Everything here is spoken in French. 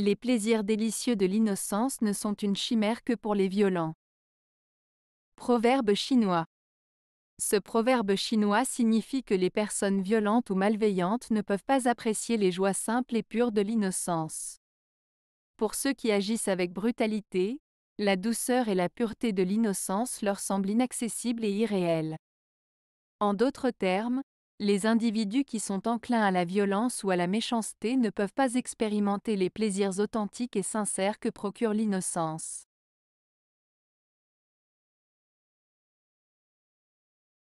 Les plaisirs délicieux de l'innocence ne sont une chimère que pour les violents. Proverbe chinois. Ce proverbe chinois signifie que les personnes violentes ou malveillantes ne peuvent pas apprécier les joies simples et pures de l'innocence. Pour ceux qui agissent avec brutalité, la douceur et la pureté de l'innocence leur semblent inaccessibles et irréelles. En d'autres termes, les individus qui sont enclins à la violence ou à la méchanceté ne peuvent pas expérimenter les plaisirs authentiques et sincères que procure l'innocence.